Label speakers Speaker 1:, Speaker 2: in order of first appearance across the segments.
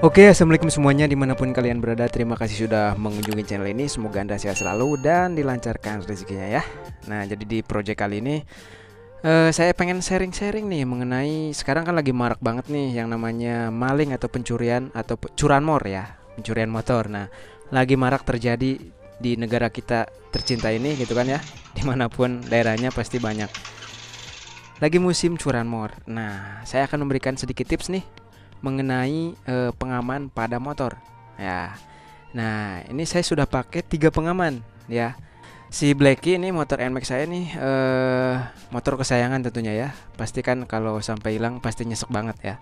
Speaker 1: Oke, okay, assalamualaikum semuanya dimanapun kalian berada. Terima kasih sudah mengunjungi channel ini. Semoga anda sehat selalu dan dilancarkan rezekinya ya. Nah, jadi di project kali ini uh, saya pengen sharing-sharing nih mengenai sekarang kan lagi marak banget nih yang namanya maling atau pencurian atau curanmor ya, pencurian motor. Nah, lagi marak terjadi di negara kita tercinta ini gitu kan ya, dimanapun daerahnya pasti banyak. Lagi musim curanmor. Nah, saya akan memberikan sedikit tips nih mengenai e, pengaman pada motor ya nah ini saya sudah pakai tiga pengaman ya si Blacky ini motor NMAX saya nih e, motor kesayangan tentunya ya pastikan kalau sampai hilang pasti nyesek banget ya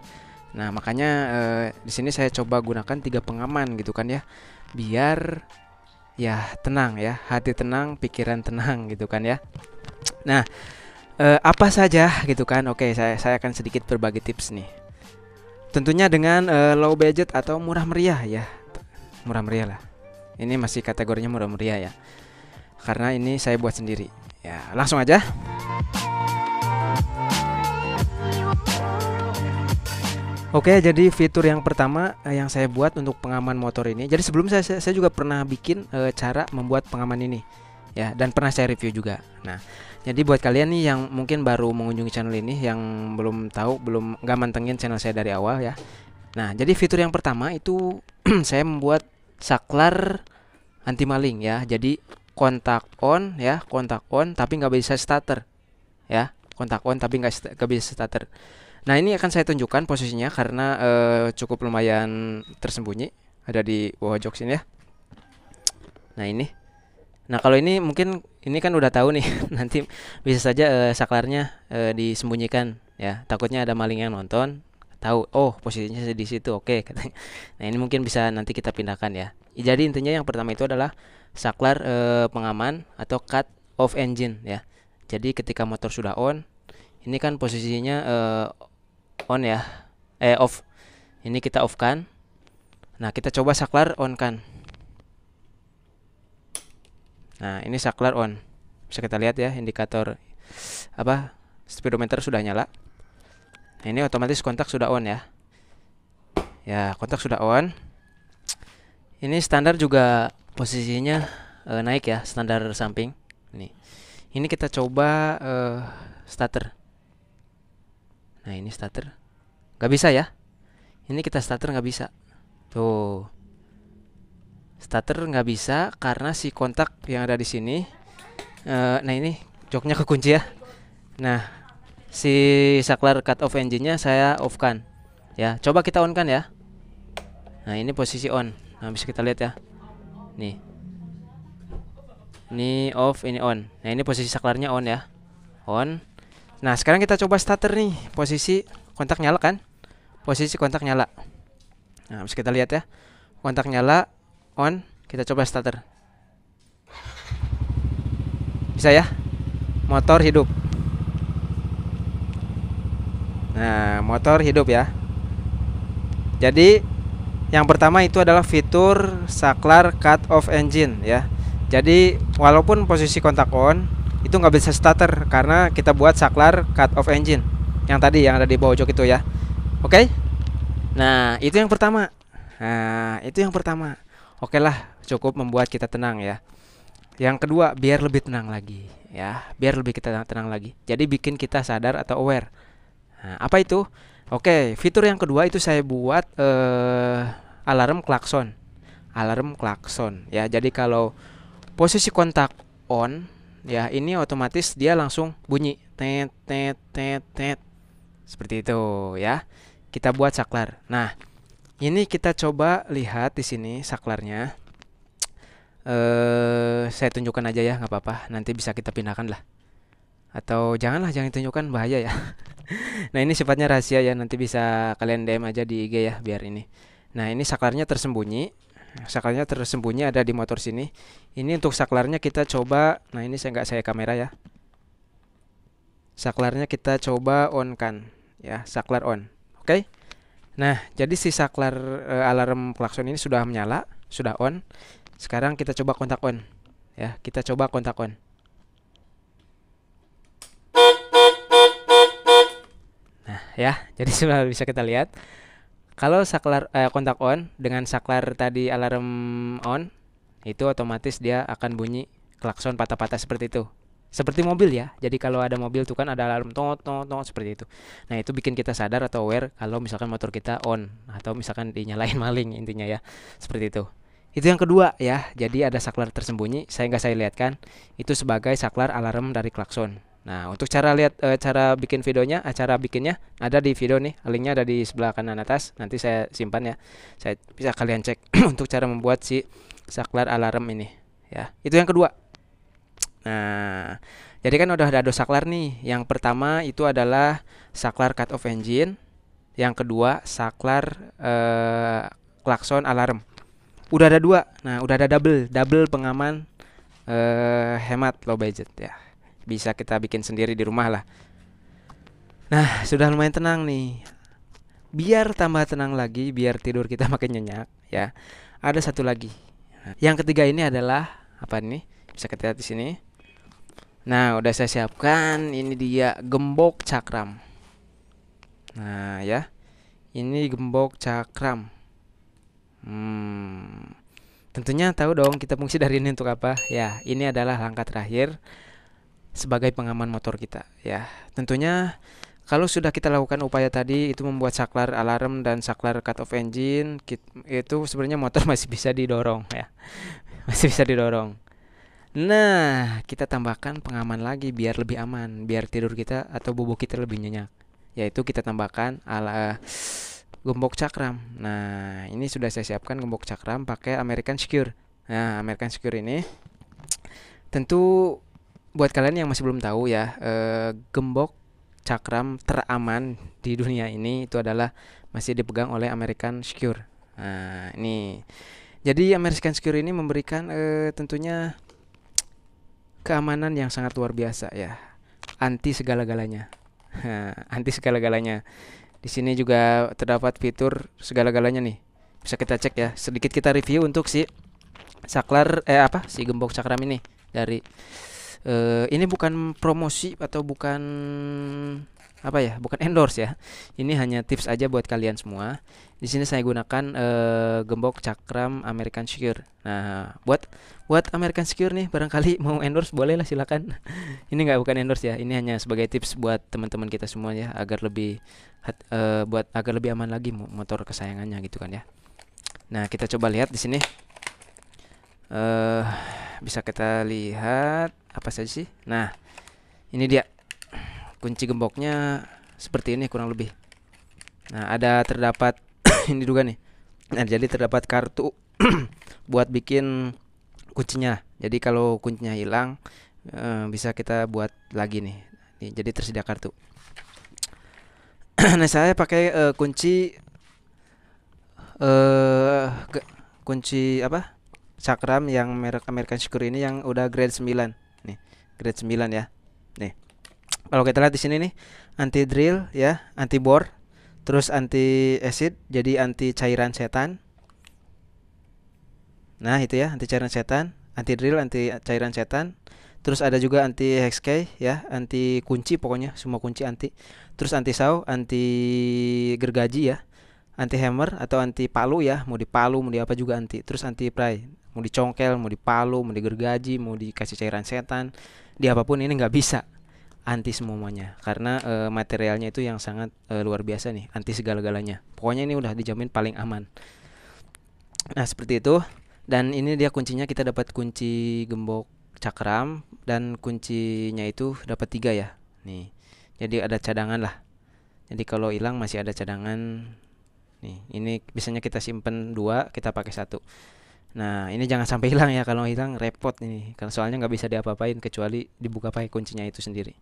Speaker 1: nah makanya e, di sini saya coba gunakan tiga pengaman gitu kan ya biar ya tenang ya hati tenang pikiran tenang gitu kan ya nah e, apa saja gitu kan oke saya saya akan sedikit berbagi tips nih Tentunya dengan uh, low budget atau murah meriah ya. Murah meriah lah. Ini masih kategorinya murah meriah ya. Karena ini saya buat sendiri. Ya, langsung aja. Oke, jadi fitur yang pertama eh, yang saya buat untuk pengaman motor ini. Jadi sebelum saya saya juga pernah bikin eh, cara membuat pengaman ini. Ya, dan pernah saya review juga. Nah, jadi buat kalian nih yang mungkin baru mengunjungi channel ini yang belum tahu, belum nggak mantengin channel saya dari awal ya. Nah, jadi fitur yang pertama itu saya membuat saklar anti maling ya. Jadi kontak on ya, kontak on tapi nggak bisa starter ya. Kontak on tapi nggak nggak bisa starter. Nah, ini akan saya tunjukkan posisinya karena eh, cukup lumayan tersembunyi ada di bawah jok sini ya. Nah, ini Nah kalau ini mungkin ini kan udah tahu nih nanti bisa saja uh, saklarnya uh, disembunyikan ya takutnya ada maling yang nonton tahu oh posisinya di situ oke okay, Nah ini mungkin bisa nanti kita pindahkan ya. Jadi intinya yang pertama itu adalah saklar e, pengaman atau cut off engine ya. Jadi ketika motor sudah on ini kan posisinya e, on ya eh off ini kita off kan. Nah kita coba saklar on kan. Nah, ini saklar on. Bisa kita lihat ya indikator apa? Speedometer sudah nyala. Nah, ini otomatis kontak sudah on ya. Ya, kontak sudah on. Ini standar juga posisinya e, naik ya, standar samping. Nih. Ini kita coba e, starter. Nah, ini starter. Gak bisa ya. Ini kita starter nggak bisa. Tuh starter nggak bisa karena si kontak yang ada di sini uh, nah ini joknya kekunci ya nah si saklar cut off engine nya saya off kan ya coba kita on kan ya nah ini posisi on nah bisa kita lihat ya nih ini off ini on nah ini posisi saklarnya on ya on nah sekarang kita coba starter nih posisi kontak nyala kan posisi kontak nyala nah bisa kita lihat ya kontak nyala on kita coba starter bisa ya motor hidup nah motor hidup ya jadi yang pertama itu adalah fitur saklar cut off engine ya jadi walaupun posisi kontak on itu nggak bisa starter karena kita buat saklar cut off engine yang tadi yang ada di bawah jok itu ya oke okay? nah itu yang pertama nah itu yang pertama oke lah cukup membuat kita tenang ya yang kedua biar lebih tenang lagi ya biar lebih kita tenang, lagi jadi bikin kita sadar atau aware nah, apa itu oke fitur yang kedua itu saya buat eh, alarm klakson alarm klakson ya jadi kalau posisi kontak on ya ini otomatis dia langsung bunyi tet tet tet tet seperti itu ya kita buat saklar nah ini kita coba lihat di sini saklarnya. Eh, saya tunjukkan aja ya, nggak apa-apa. Nanti bisa kita pindahkan lah. Atau janganlah, jangan tunjukkan bahaya ya. nah ini sifatnya rahasia ya. Nanti bisa kalian DM aja di IG ya, biar ini. Nah ini saklarnya tersembunyi. Saklarnya tersembunyi ada di motor sini. Ini untuk saklarnya kita coba. Nah ini saya nggak saya kamera ya. Saklarnya kita coba on kan, ya saklar on. Oke. Okay? Nah, jadi si saklar e, eh, alarm klakson ini sudah menyala, sudah on. Sekarang kita coba kontak on. Ya, kita coba kontak on. Nah, ya, jadi sudah bisa kita lihat. Kalau saklar eh, kontak on dengan saklar tadi alarm on, itu otomatis dia akan bunyi klakson patah-patah seperti itu seperti mobil ya. Jadi kalau ada mobil tuh kan ada alarm tong tong tong seperti itu. Nah, itu bikin kita sadar atau aware kalau misalkan motor kita on atau misalkan dinyalain maling intinya ya. Seperti itu. Itu yang kedua ya. Jadi ada saklar tersembunyi, saya nggak saya lihat kan Itu sebagai saklar alarm dari klakson. Nah, untuk cara lihat e, cara bikin videonya, acara eh, bikinnya ada di video nih, linknya ada di sebelah kanan atas. Nanti saya simpan ya. Saya bisa kalian cek untuk cara membuat si saklar alarm ini ya. Itu yang kedua. Nah, jadi kan udah ada dua saklar nih. Yang pertama itu adalah saklar cut off engine, yang kedua saklar eh, klakson alarm. Udah ada dua. Nah, udah ada double, double pengaman eh, hemat low budget ya. Bisa kita bikin sendiri di rumah lah. Nah, sudah lumayan tenang nih. Biar tambah tenang lagi, biar tidur kita makin nyenyak ya. Ada satu lagi. Yang ketiga ini adalah apa nih? Bisa kita lihat di sini Nah, udah saya siapkan. Ini dia gembok cakram. Nah, ya. Ini gembok cakram. Hmm. Tentunya tahu dong kita fungsi dari ini untuk apa? Ya, ini adalah langkah terakhir sebagai pengaman motor kita, ya. Tentunya kalau sudah kita lakukan upaya tadi itu membuat saklar alarm dan saklar cut off engine itu sebenarnya motor masih bisa didorong ya. Masih bisa didorong. Nah, kita tambahkan pengaman lagi biar lebih aman, biar tidur kita atau bobo kita lebih nyenyak. Yaitu kita tambahkan ala eh, gembok cakram. Nah, ini sudah saya siapkan gembok cakram pakai American Secure. Nah, American Secure ini tentu buat kalian yang masih belum tahu ya, eh, gembok cakram teraman di dunia ini itu adalah masih dipegang oleh American Secure. Nah, ini jadi American Secure ini memberikan e, tentunya keamanan yang sangat luar biasa ya. Anti segala-galanya. anti segala-galanya. Di sini juga terdapat fitur segala-galanya nih. Bisa kita cek ya. Sedikit kita review untuk si saklar eh apa si gembok cakram ini dari uh, ini bukan promosi atau bukan apa ya bukan endorse ya ini hanya tips aja buat kalian semua di sini saya gunakan e, gembok cakram American Secure nah buat buat American Secure nih barangkali mau endorse boleh lah silakan ini nggak bukan endorse ya ini hanya sebagai tips buat teman-teman kita semua ya agar lebih hat, e, buat agar lebih aman lagi motor kesayangannya gitu kan ya nah kita coba lihat di sini e, bisa kita lihat apa saja sih nah ini dia kunci gemboknya seperti ini kurang lebih nah ada terdapat ini juga nih nah jadi terdapat kartu buat bikin kuncinya jadi kalau kuncinya hilang eh, bisa kita buat lagi nih, jadi tersedia kartu nah saya pakai eh, kunci eh uh, kunci apa cakram yang merek American Secure ini yang udah grade 9 nih grade 9 ya nih kalau kita lihat di sini nih anti drill ya anti bor terus anti acid jadi anti cairan setan nah itu ya anti cairan setan anti drill anti cairan setan terus ada juga anti hex key ya anti kunci pokoknya semua kunci anti terus anti saw anti gergaji ya anti hammer atau anti palu ya mau dipalu mau di apa juga anti terus anti pry mau dicongkel mau dipalu mau digergaji mau dikasih cairan setan di apapun ini nggak bisa anti semuanya karena e, materialnya itu yang sangat e, luar biasa nih anti segala-galanya pokoknya ini udah dijamin paling aman nah seperti itu dan ini dia kuncinya kita dapat kunci gembok cakram dan kuncinya itu dapat tiga ya nih jadi ada cadangan lah jadi kalau hilang masih ada cadangan nih ini biasanya kita simpen dua kita pakai satu Nah ini jangan sampai hilang ya kalau hilang repot ini. karena soalnya nggak bisa diapa-apain kecuali dibuka pakai kuncinya itu sendiri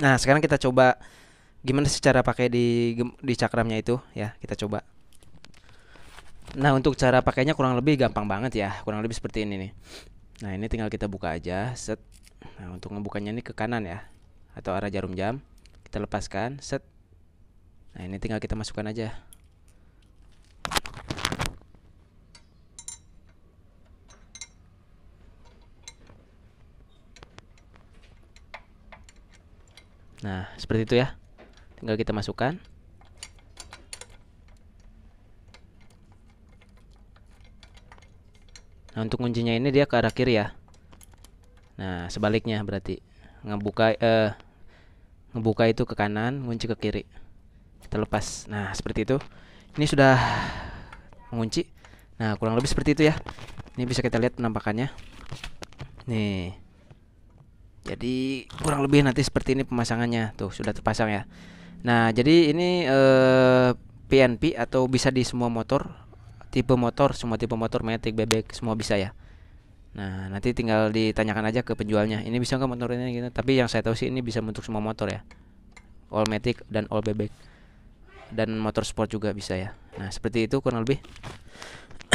Speaker 1: nah sekarang kita coba gimana sih cara pakai di di cakramnya itu ya kita coba nah untuk cara pakainya kurang lebih gampang banget ya kurang lebih seperti ini nih nah ini tinggal kita buka aja set nah untuk ngebukanya ini ke kanan ya atau arah jarum jam kita lepaskan set nah ini tinggal kita masukkan aja seperti itu ya tinggal kita masukkan nah untuk kuncinya ini dia ke arah kiri ya nah sebaliknya berarti ngebuka eh ngebuka itu ke kanan kunci ke kiri kita lepas nah seperti itu ini sudah mengunci nah kurang lebih seperti itu ya ini bisa kita lihat penampakannya nih jadi kurang lebih nanti seperti ini pemasangannya. Tuh, sudah terpasang ya. Nah, jadi ini eh, PNP atau bisa di semua motor, tipe motor, semua tipe motor, Matic, bebek, semua bisa ya. Nah, nanti tinggal ditanyakan aja ke penjualnya. Ini bisa nggak motor ini gitu. Tapi yang saya tahu sih ini bisa untuk semua motor ya. All Matic dan all bebek. Dan motor sport juga bisa ya. Nah, seperti itu kurang lebih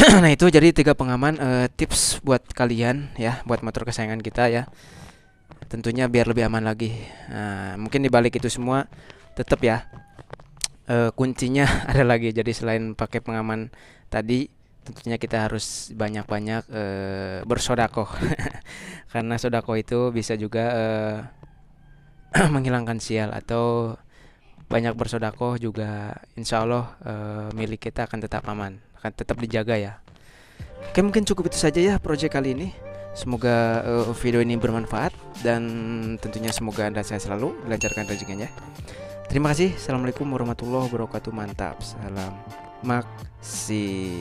Speaker 1: nah itu jadi tiga pengaman uh, tips buat kalian ya buat motor kesayangan kita ya tentunya biar lebih aman lagi nah, mungkin dibalik itu semua tetap ya e, kuncinya ada lagi jadi selain pakai pengaman tadi tentunya kita harus banyak-banyak e, bersodakoh karena sodakoh itu bisa juga e, menghilangkan sial atau banyak bersodakoh juga insya Allah e, milik kita akan tetap aman akan tetap dijaga ya oke mungkin cukup itu saja ya project kali ini Semoga uh, video ini bermanfaat dan tentunya semoga Anda sehat selalu, dilancarkan rezekinya. Terima kasih. Assalamualaikum warahmatullahi wabarakatuh. Mantap. Salam maksi.